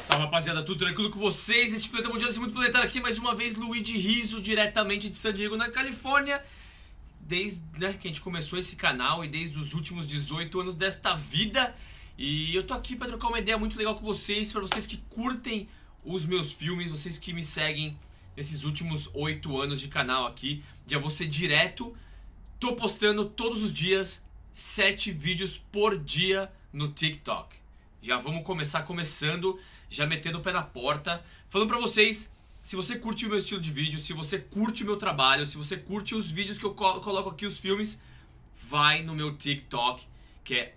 Salve rapaziada, tudo tranquilo com vocês? Este planeta mundial, esse muito planetário aqui, mais uma vez, Luiz de Riso, diretamente de San Diego, na Califórnia. Desde né, que a gente começou esse canal e desde os últimos 18 anos desta vida. E eu tô aqui para trocar uma ideia muito legal com vocês, para vocês que curtem os meus filmes, vocês que me seguem nesses últimos 8 anos de canal aqui. Já vou ser direto, tô postando todos os dias 7 vídeos por dia no TikTok. Já vamos começar começando, já metendo o pé na porta, falando para vocês se você curte o meu estilo de vídeo, se você curte o meu trabalho, se você curte os vídeos que eu coloco aqui, os filmes, vai no meu TikTok, que é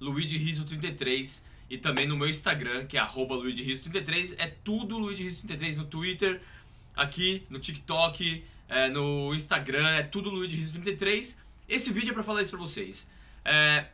luidiriso33 e também no meu Instagram, que é luidiriso33. É tudo luidiriso33 no Twitter, aqui no TikTok, é, no Instagram, é tudo luidiriso33. Esse vídeo é para falar isso para vocês. É,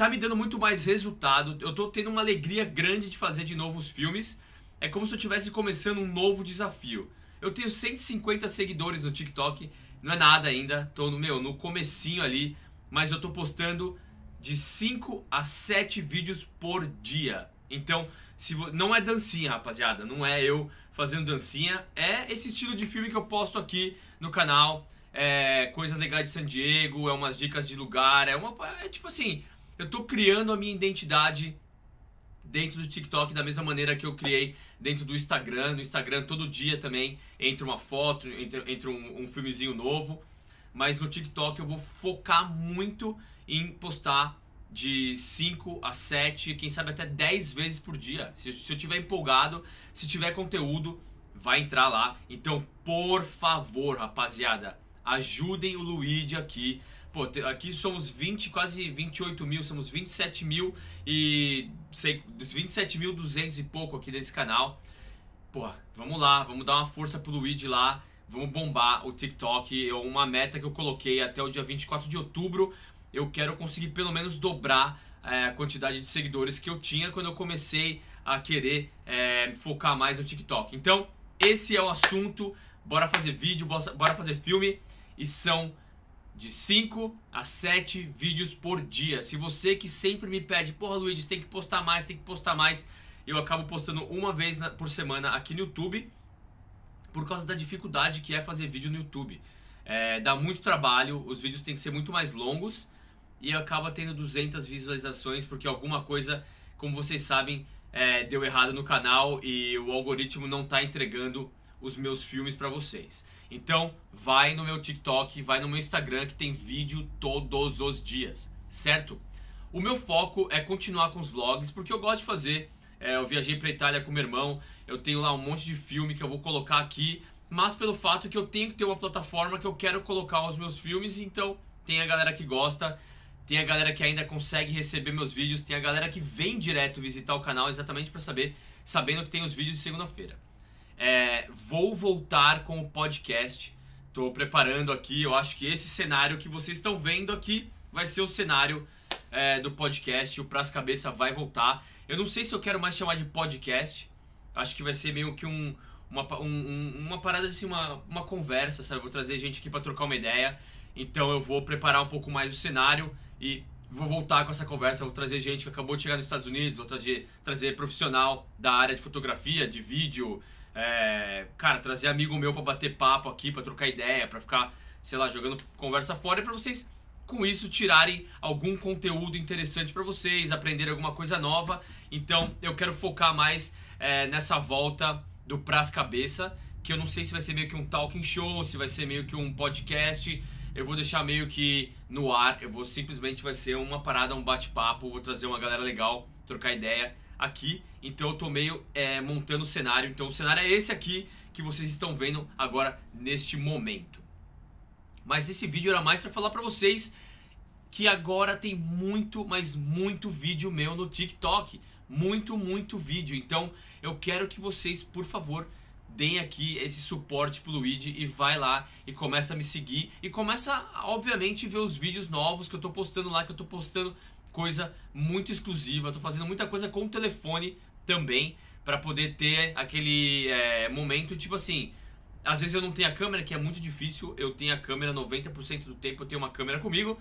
tá me dando muito mais resultado. Eu tô tendo uma alegria grande de fazer de novo os filmes. É como se eu estivesse começando um novo desafio. Eu tenho 150 seguidores no TikTok, não é nada ainda, tô no meu, no comecinho ali, mas eu tô postando de 5 a 7 vídeos por dia. Então, se vo... não é dancinha, rapaziada, não é eu fazendo dancinha, é esse estilo de filme que eu posto aqui no canal. É coisas legais de San Diego, é umas dicas de lugar, é uma é tipo assim, eu estou criando a minha identidade dentro do TikTok da mesma maneira que eu criei dentro do Instagram. No Instagram todo dia também entra uma foto, entra, entra um, um filmezinho novo. Mas no TikTok eu vou focar muito em postar de 5 a 7, quem sabe até 10 vezes por dia. Se, se eu estiver empolgado, se tiver conteúdo, vai entrar lá. Então, por favor, rapaziada, ajudem o Luigi aqui Pô, aqui somos 20, quase 28 mil, somos 27 mil e sei, 27 mil 200 e pouco aqui nesse canal. Pô, vamos lá, vamos dar uma força pro Luigi lá, vamos bombar o TikTok. É uma meta que eu coloquei até o dia 24 de outubro. Eu quero conseguir pelo menos dobrar é, a quantidade de seguidores que eu tinha quando eu comecei a querer é, focar mais no TikTok. Então, esse é o assunto. Bora fazer vídeo, bora fazer filme e são de 5 a 7 vídeos por dia. Se você que sempre me pede, porra, Luiz, tem que postar mais, tem que postar mais, eu acabo postando uma vez por semana aqui no YouTube por causa da dificuldade que é fazer vídeo no YouTube. É, dá muito trabalho, os vídeos têm que ser muito mais longos e acaba tendo 200 visualizações porque alguma coisa, como vocês sabem, é, deu errado no canal e o algoritmo não está entregando os meus filmes para vocês. Então, vai no meu TikTok, vai no meu Instagram que tem vídeo todos os dias, certo? O meu foco é continuar com os vlogs porque eu gosto de fazer. É, eu viajei para Itália com meu irmão, eu tenho lá um monte de filme que eu vou colocar aqui, mas pelo fato que eu tenho que ter uma plataforma que eu quero colocar os meus filmes, então tem a galera que gosta, tem a galera que ainda consegue receber meus vídeos, tem a galera que vem direto visitar o canal exatamente para saber, sabendo que tem os vídeos de segunda-feira é, vou voltar com o podcast. Estou preparando aqui, eu acho que esse cenário que vocês estão vendo aqui vai ser o cenário é, do podcast. O Pras Cabeça vai voltar. Eu não sei se eu quero mais chamar de podcast. Acho que vai ser meio que um, uma, um, uma parada assim, uma, uma conversa, sabe? vou trazer gente aqui para trocar uma ideia. Então eu vou preparar um pouco mais o cenário e vou voltar com essa conversa. Vou trazer gente que acabou de chegar nos Estados Unidos, vou trazer, trazer profissional da área de fotografia, de vídeo, é, cara, trazer amigo meu para bater papo aqui, para trocar ideia, para ficar, sei lá, jogando conversa fora, para vocês com isso tirarem algum conteúdo interessante para vocês, aprenderem alguma coisa nova. Então, eu quero focar mais é, nessa volta do Pras Cabeça, que eu não sei se vai ser meio que um talking show, se vai ser meio que um podcast. Eu vou deixar meio que no ar, eu vou simplesmente vai ser uma parada, um bate-papo, vou trazer uma galera legal, trocar ideia, aqui, então eu tô meio é, montando o cenário. Então o cenário é esse aqui que vocês estão vendo agora neste momento. Mas esse vídeo era mais para falar para vocês que agora tem muito, mas muito vídeo meu no TikTok. Muito, muito vídeo. Então eu quero que vocês, por favor, deem aqui esse suporte pro Luigi e vai lá e começa a me seguir e começa, obviamente, ver os vídeos novos que eu tô postando lá, que eu tô postando coisa muito exclusiva. Estou fazendo muita coisa com o telefone também para poder ter aquele é, momento tipo assim. Às vezes eu não tenho a câmera, que é muito difícil. Eu tenho a câmera 90% do tempo, eu tenho uma câmera comigo.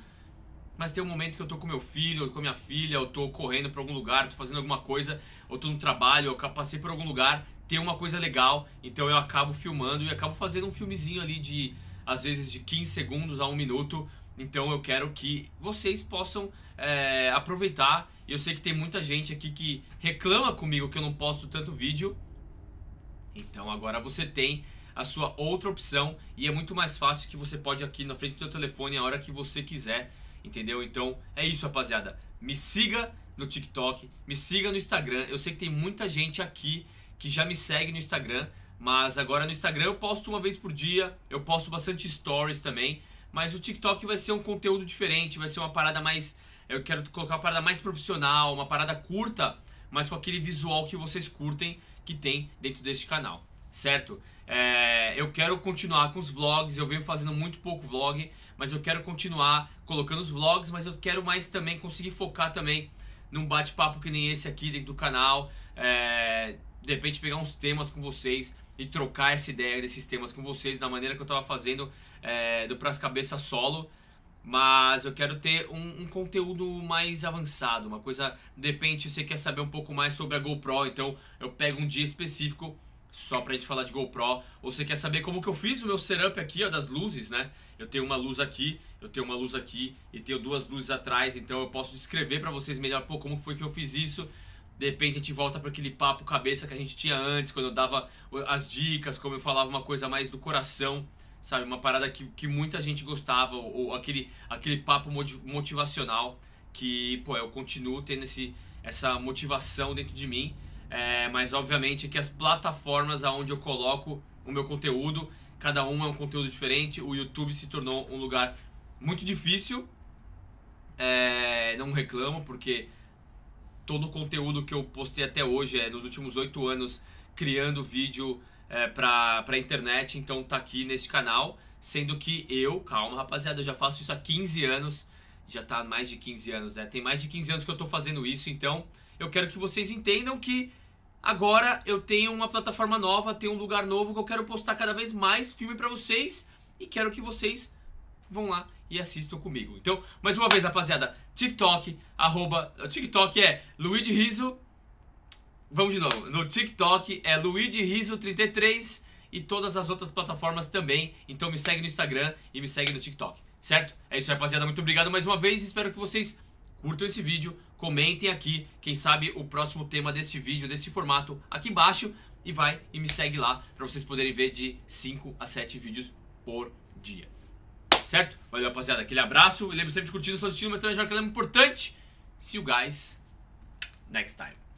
Mas tem um momento que eu tô com meu filho, ou com minha filha, eu tô correndo para algum lugar, tô fazendo alguma coisa, ou tô no trabalho, ou passei por algum lugar, tem uma coisa legal, então eu acabo filmando e acabo fazendo um filmezinho ali de às vezes de 15 segundos a 1 minuto então eu quero que vocês possam é, aproveitar. E eu sei que tem muita gente aqui que reclama comigo que eu não posto tanto vídeo. Então agora você tem a sua outra opção e é muito mais fácil que você pode aqui na frente do seu telefone a hora que você quiser, entendeu? Então é isso, rapaziada. Me siga no TikTok, me siga no Instagram. Eu sei que tem muita gente aqui que já me segue no Instagram, mas agora no Instagram eu posto uma vez por dia, eu posto bastante stories também. Mas o TikTok vai ser um conteúdo diferente, vai ser uma parada mais. Eu quero colocar uma parada mais profissional, uma parada curta, mas com aquele visual que vocês curtem que tem dentro deste canal, certo? É, eu quero continuar com os vlogs, eu venho fazendo muito pouco vlog, mas eu quero continuar colocando os vlogs, mas eu quero mais também conseguir focar também num bate-papo que nem esse aqui dentro do canal. É, de repente pegar uns temas com vocês e trocar essa ideia desses temas com vocês da maneira que eu estava fazendo é, do Pras Cabeça Solo. Mas eu quero ter um, um, conteúdo mais avançado, uma coisa. De repente você quer saber um pouco mais sobre a GoPro, então eu pego um dia específico só pra gente falar de GoPro. Ou você quer saber como que eu fiz o meu setup aqui, ó, das luzes, né? Eu tenho uma luz aqui, eu tenho uma luz aqui e tenho duas luzes atrás, então eu posso descrever para vocês melhor, pô, como foi que eu fiz isso. De repente a gente volta para aquele papo cabeça que a gente tinha antes, quando eu dava as dicas, como eu falava uma coisa mais do coração, sabe? Uma parada que, que muita gente gostava, ou, ou aquele, aquele papo motivacional que, pô, eu continuo tendo esse, essa motivação dentro de mim. É, mas obviamente que as plataformas aonde eu coloco o meu conteúdo, cada uma é um conteúdo diferente. O YouTube se tornou um lugar muito difícil. É, não reclamo, porque todo o conteúdo que eu postei até hoje, é, nos últimos oito anos, criando vídeo é, para a internet, então tá aqui neste canal. Sendo que eu, calma rapaziada, eu já faço isso há 15 anos, já tá há mais de 15 anos, né? Tem mais de 15 anos que eu tô fazendo isso, então eu quero que vocês entendam que agora eu tenho uma plataforma nova, tenho um lugar novo que eu quero postar cada vez mais filme para vocês e quero que vocês vão lá e assistam comigo. Então, mais uma vez, rapaziada, TikTok, arroba, TikTok é Luigi Riso, vamos de novo, no TikTok é Luigi Riso 33 e todas as outras plataformas também, então me segue no Instagram e me segue no TikTok, certo? É isso, rapaziada, muito obrigado mais uma vez, espero que vocês curtam esse vídeo, comentem aqui, quem sabe o próximo tema desse vídeo, desse formato, aqui embaixo, e vai e me segue lá para vocês poderem ver de 5 a 7 vídeos por dia certo? Valeu, rapaziada. Aquele abraço. E lembre sempre de curtir o seu estilo, mas também de que ela é importante. See you guys next time.